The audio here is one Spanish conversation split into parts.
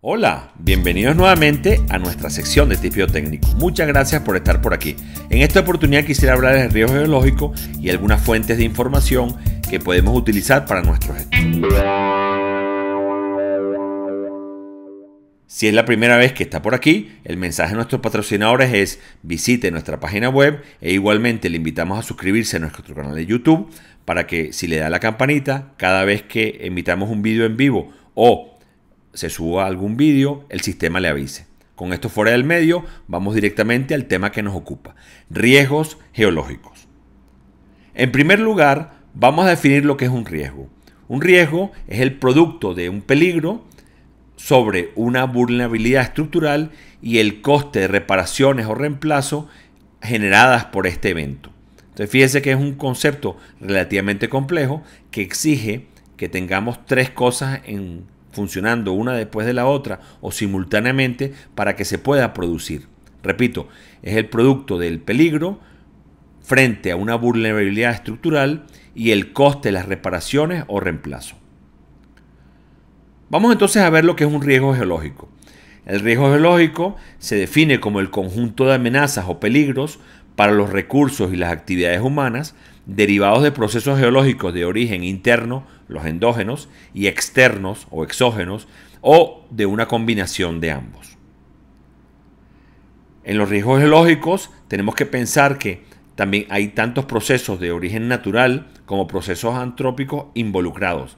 Hola, bienvenidos nuevamente a nuestra sección de Tipio Técnico. Muchas gracias por estar por aquí. En esta oportunidad quisiera hablar del río geológico y algunas fuentes de información que podemos utilizar para nuestros estudios. Si es la primera vez que está por aquí, el mensaje de nuestros patrocinadores es visite nuestra página web e igualmente le invitamos a suscribirse a nuestro canal de YouTube para que si le da la campanita, cada vez que emitamos un vídeo en vivo o se suba algún vídeo, el sistema le avise. Con esto fuera del medio, vamos directamente al tema que nos ocupa, riesgos geológicos. En primer lugar, vamos a definir lo que es un riesgo. Un riesgo es el producto de un peligro sobre una vulnerabilidad estructural y el coste de reparaciones o reemplazo generadas por este evento. Entonces fíjense que es un concepto relativamente complejo que exige que tengamos tres cosas en funcionando una después de la otra o simultáneamente para que se pueda producir. Repito, es el producto del peligro frente a una vulnerabilidad estructural y el coste de las reparaciones o reemplazo. Vamos entonces a ver lo que es un riesgo geológico. El riesgo geológico se define como el conjunto de amenazas o peligros para los recursos y las actividades humanas derivados de procesos geológicos de origen interno los endógenos, y externos o exógenos, o de una combinación de ambos. En los riesgos geológicos tenemos que pensar que también hay tantos procesos de origen natural como procesos antrópicos involucrados.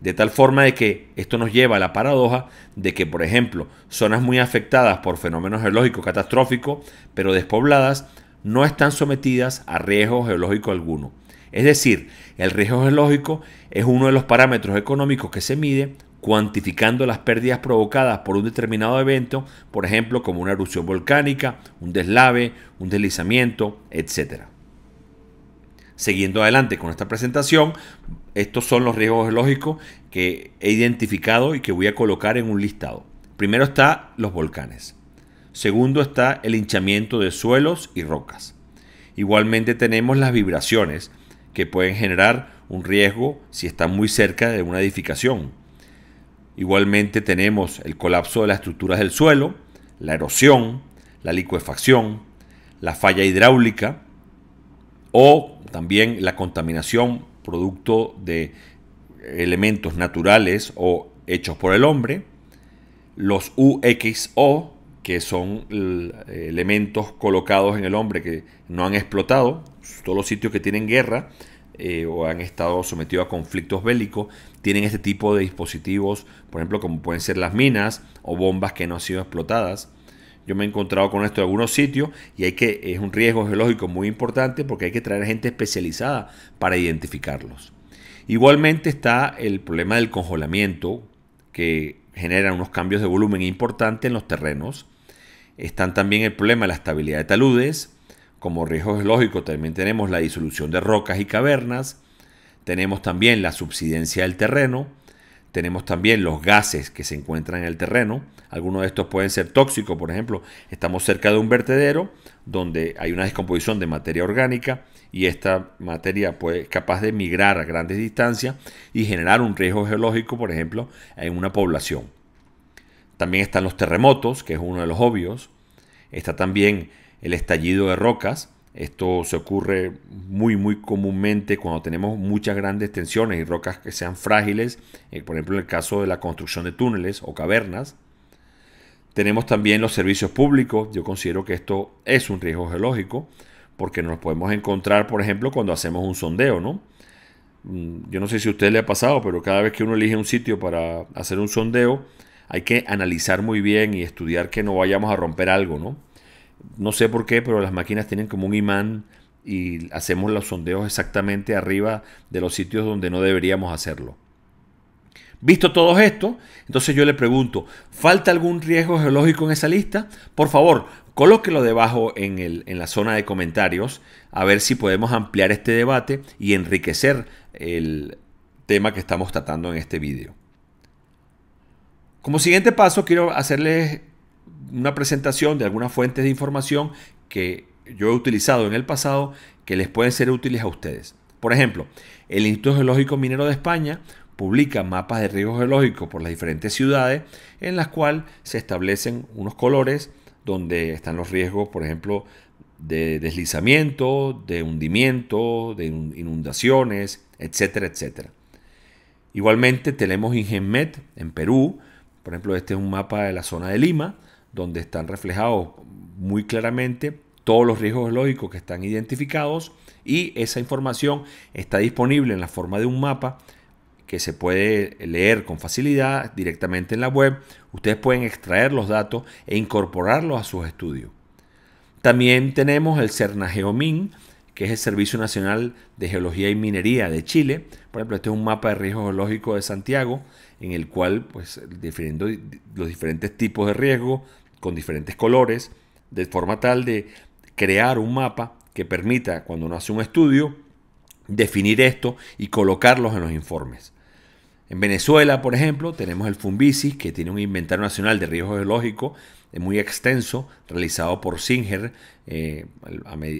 De tal forma de que esto nos lleva a la paradoja de que, por ejemplo, zonas muy afectadas por fenómenos geológicos catastróficos, pero despobladas, no están sometidas a riesgo geológico alguno. Es decir, el riesgo geológico es uno de los parámetros económicos que se mide cuantificando las pérdidas provocadas por un determinado evento, por ejemplo, como una erupción volcánica, un deslave, un deslizamiento, etc. Siguiendo adelante con esta presentación, estos son los riesgos geológicos que he identificado y que voy a colocar en un listado. Primero está los volcanes. Segundo está el hinchamiento de suelos y rocas. Igualmente tenemos las vibraciones, que pueden generar un riesgo si están muy cerca de una edificación. Igualmente tenemos el colapso de las estructuras del suelo, la erosión, la licuefacción, la falla hidráulica o también la contaminación producto de elementos naturales o hechos por el hombre, los UXO, que son elementos colocados en el hombre que no han explotado, todos los sitios que tienen guerra eh, o han estado sometidos a conflictos bélicos, tienen este tipo de dispositivos, por ejemplo, como pueden ser las minas o bombas que no han sido explotadas. Yo me he encontrado con esto en algunos sitios y hay que, es un riesgo geológico muy importante porque hay que traer gente especializada para identificarlos. Igualmente está el problema del congelamiento que genera unos cambios de volumen importantes en los terrenos están también el problema de la estabilidad de taludes. Como riesgo geológico también tenemos la disolución de rocas y cavernas. Tenemos también la subsidencia del terreno. Tenemos también los gases que se encuentran en el terreno. Algunos de estos pueden ser tóxicos, por ejemplo, estamos cerca de un vertedero donde hay una descomposición de materia orgánica y esta materia es capaz de migrar a grandes distancias y generar un riesgo geológico, por ejemplo, en una población. También están los terremotos, que es uno de los obvios. Está también el estallido de rocas. Esto se ocurre muy, muy comúnmente cuando tenemos muchas grandes tensiones y rocas que sean frágiles, eh, por ejemplo en el caso de la construcción de túneles o cavernas. Tenemos también los servicios públicos. Yo considero que esto es un riesgo geológico porque nos podemos encontrar, por ejemplo, cuando hacemos un sondeo, ¿no? Mm, yo no sé si a usted le ha pasado, pero cada vez que uno elige un sitio para hacer un sondeo, hay que analizar muy bien y estudiar que no vayamos a romper algo, ¿no? No sé por qué, pero las máquinas tienen como un imán y hacemos los sondeos exactamente arriba de los sitios donde no deberíamos hacerlo. Visto todo esto, entonces yo le pregunto, ¿falta algún riesgo geológico en esa lista? Por favor, colóquelo debajo en, en la zona de comentarios a ver si podemos ampliar este debate y enriquecer el tema que estamos tratando en este vídeo. Como siguiente paso, quiero hacerles una presentación de algunas fuentes de información que yo he utilizado en el pasado que les pueden ser útiles a ustedes. Por ejemplo, el Instituto Geológico Minero de España publica mapas de riesgo geológico por las diferentes ciudades en las cuales se establecen unos colores donde están los riesgos, por ejemplo, de deslizamiento, de hundimiento, de inundaciones, etcétera, etcétera. Igualmente tenemos Ingenmet en Perú, por ejemplo, este es un mapa de la zona de Lima, donde están reflejados muy claramente todos los riesgos geológicos que están identificados y esa información está disponible en la forma de un mapa que se puede leer con facilidad directamente en la web. Ustedes pueden extraer los datos e incorporarlos a sus estudios. También tenemos el CERNAGEOMIN, que es el Servicio Nacional de Geología y Minería de Chile. Por ejemplo, este es un mapa de riesgo geológico de Santiago, en el cual, pues, definiendo los diferentes tipos de riesgo con diferentes colores, de forma tal de crear un mapa que permita, cuando uno hace un estudio, definir esto y colocarlos en los informes. En Venezuela, por ejemplo, tenemos el Fumbisis, que tiene un inventario nacional de riesgos geológicos muy extenso, realizado por Singer eh,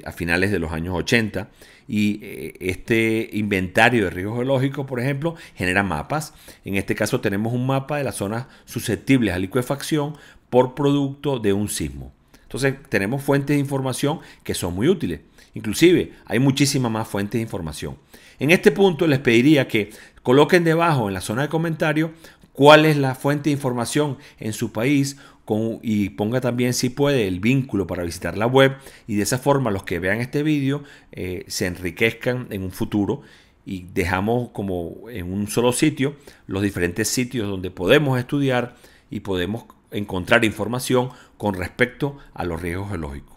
a, finales de los años 80. Y eh, este inventario de riesgos geológicos, por ejemplo, genera mapas. En este caso tenemos un mapa de las zonas susceptibles a liquefacción por producto de un sismo. Entonces tenemos fuentes de información que son muy útiles. Inclusive hay muchísimas más fuentes de información. En este punto les pediría que coloquen debajo en la zona de comentarios cuál es la fuente de información en su país y ponga también si puede el vínculo para visitar la web y de esa forma los que vean este vídeo eh, se enriquezcan en un futuro y dejamos como en un solo sitio los diferentes sitios donde podemos estudiar y podemos encontrar información con respecto a los riesgos geológicos.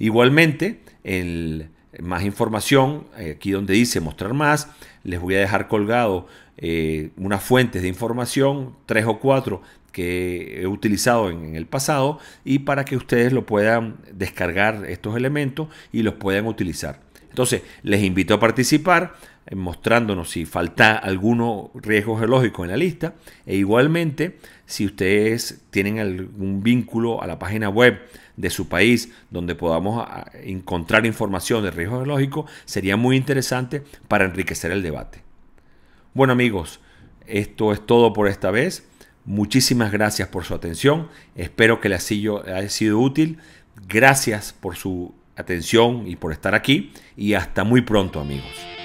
Igualmente, en más información, eh, aquí donde dice mostrar más, les voy a dejar colgado eh, unas fuentes de información, tres o cuatro que he utilizado en, el pasado y para que ustedes lo puedan descargar estos elementos y los puedan utilizar. Entonces, les invito a participar, eh, mostrándonos si falta alguno riesgo geológico en la lista e igualmente si ustedes tienen algún vínculo a la página web de su país donde podamos ah, encontrar información de riesgo geológico sería muy interesante para enriquecer el debate. Bueno amigos, esto es todo por esta vez. Muchísimas gracias por su atención. Espero que les haya sido útil. Gracias por su atención y por estar aquí. Y hasta muy pronto amigos.